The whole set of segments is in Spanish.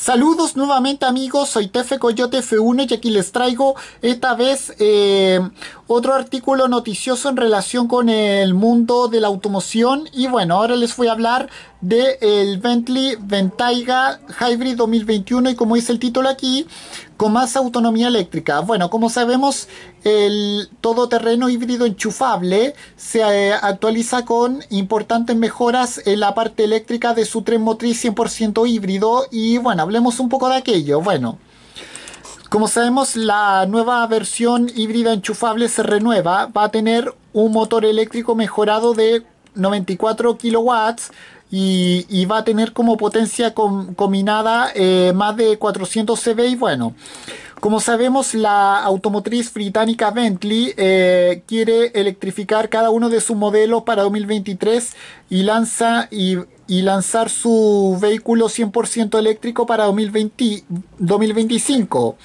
Saludos nuevamente amigos, soy Tefe Coyote F1 y aquí les traigo esta vez eh, otro artículo noticioso en relación con el mundo de la automoción y bueno, ahora les voy a hablar del el Bentley Ventaiga Hybrid 2021 y como dice el título aquí, con más autonomía eléctrica. Bueno, como sabemos, el todoterreno híbrido enchufable se eh, actualiza con importantes mejoras en la parte eléctrica de su tren motriz 100% híbrido y bueno, hablemos un poco de aquello. Bueno, como sabemos, la nueva versión híbrida enchufable se renueva, va a tener un motor eléctrico mejorado de 94 kilowatts y, va a tener como potencia combinada eh, más de 400 CV y bueno. Como sabemos, la automotriz británica Bentley eh, quiere electrificar cada uno de sus modelos para 2023 y, lanza, y, lanzar su vehículo 100% eléctrico para 2025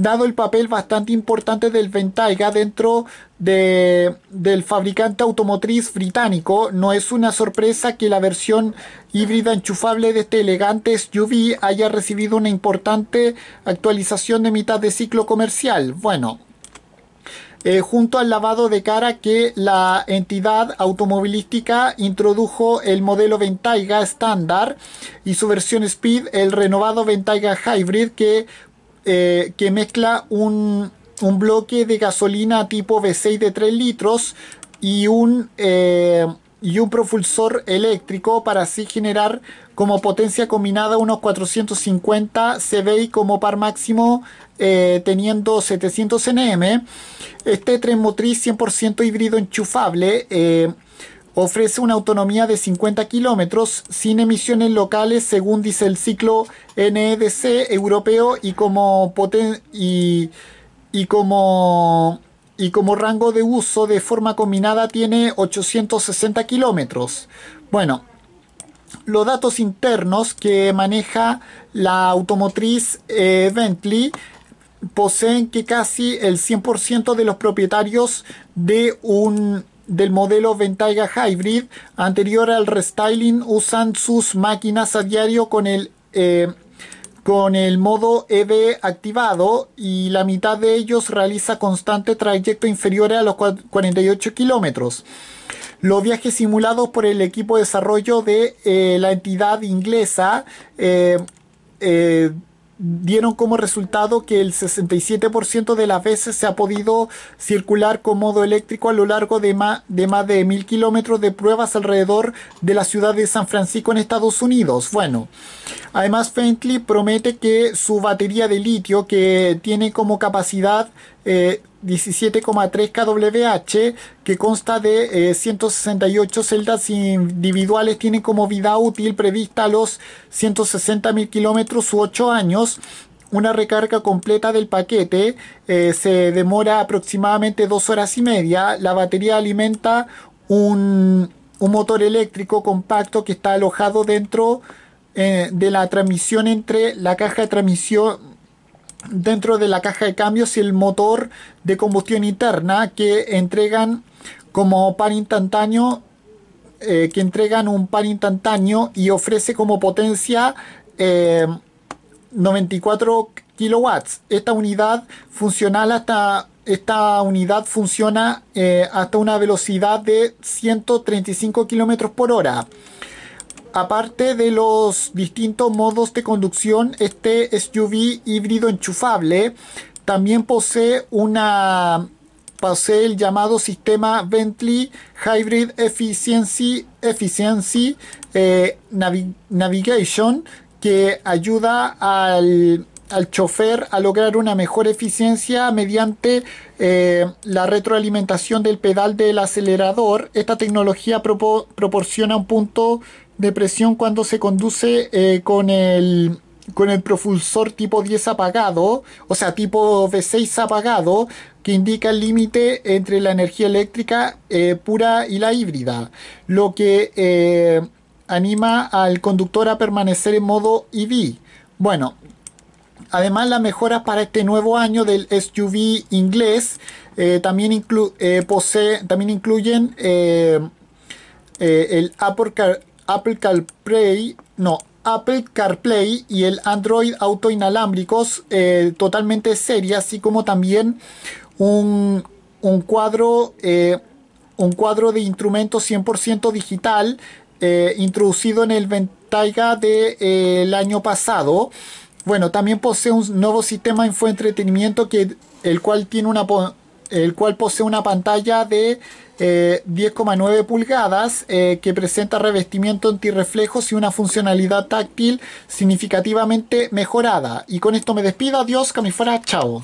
dado el papel bastante importante del Ventaiga dentro del fabricante automotriz británico, no es una sorpresa que la versión híbrida enchufable de este elegante SUV haya recibido una importante actualización de mitad de ciclo comercial. Bueno, eh, junto al lavado de cara que la entidad automovilística introdujo el modelo Ventaiga estándar y su versión Speed, el renovado Ventaiga Hybrid que eh, que mezcla un, bloque de gasolina tipo V6 de 3 litros y un, eh, y un propulsor eléctrico para así generar como potencia combinada unos 450 CBI como par máximo eh, teniendo 700 NM. Este tren motriz 100% híbrido enchufable ofrece una autonomía de 50 kilómetros sin emisiones locales según dice el ciclo NEDC europeo y como, y, como, y como rango de uso de forma combinada tiene 860 kilómetros. Bueno, los datos internos que maneja la automotriz eh, Bentley poseen que casi el 100% de los propietarios de un del modelo Ventaiga Hybrid anterior al restyling usan sus máquinas a diario con el eh, con el modo EV activado y la mitad de ellos realiza constante trayecto inferior a los 48 kilómetros. Los viajes simulados por el equipo de desarrollo de eh, la entidad inglesa eh, dieron como resultado que el 67% de las veces se ha podido circular con modo eléctrico a lo largo de, más de más de mil kilómetros de pruebas alrededor de la ciudad de San Francisco en Estados Unidos. Bueno, además Fentley promete que su batería de litio que tiene como capacidad eh, 17,3 kWh que consta de 168 eh, celdas individuales tiene como vida útil prevista a los 160.000 kilómetros u 8 años una recarga completa del paquete eh, se demora aproximadamente 2 horas y media la batería alimenta un, motor eléctrico compacto que está alojado dentro eh, de la transmisión entre la caja de transmisión dentro de la caja de cambios y el motor de combustión interna que entregan como par instantáneo eh, que entregan un par instantáneo y ofrece como potencia 94 eh, kilowatts esta unidad funcional hasta esta unidad funciona eh, hasta una velocidad de 135 kilómetros por hora aparte de los distintos modos de conducción, este SUV híbrido enchufable también posee una posee el llamado sistema Bentley Hybrid Efficiency, Efficiency eh, Navigation que ayuda al, chofer a lograr una mejor eficiencia mediante eh, la retroalimentación del pedal del acelerador. Esta tecnología proporciona un punto de presión cuando se conduce eh, con el con el propulsor tipo 10 apagado, o sea, tipo V6 apagado, que indica el límite entre la energía eléctrica eh, pura y la híbrida, lo que eh, anima al conductor a permanecer en modo EV. Bueno, además las mejoras para este nuevo año del SUV inglés también, posee, también incluyen el upper, Apple CarPlay, no, Apple CarPlay y el Android Auto inalámbricos eh, totalmente serie, así como también un, cuadro, eh, un cuadro de instrumentos 100% digital eh, introducido en el Ventaiga del año pasado. Bueno, también posee un nuevo sistema de infoentretenimiento que el cual tiene una el cual posee una pantalla de 10,9 eh, pulgadas eh, que presenta revestimiento antirreflejos y una funcionalidad táctil significativamente mejorada. Y con esto me despido, adiós, que fuera, chao.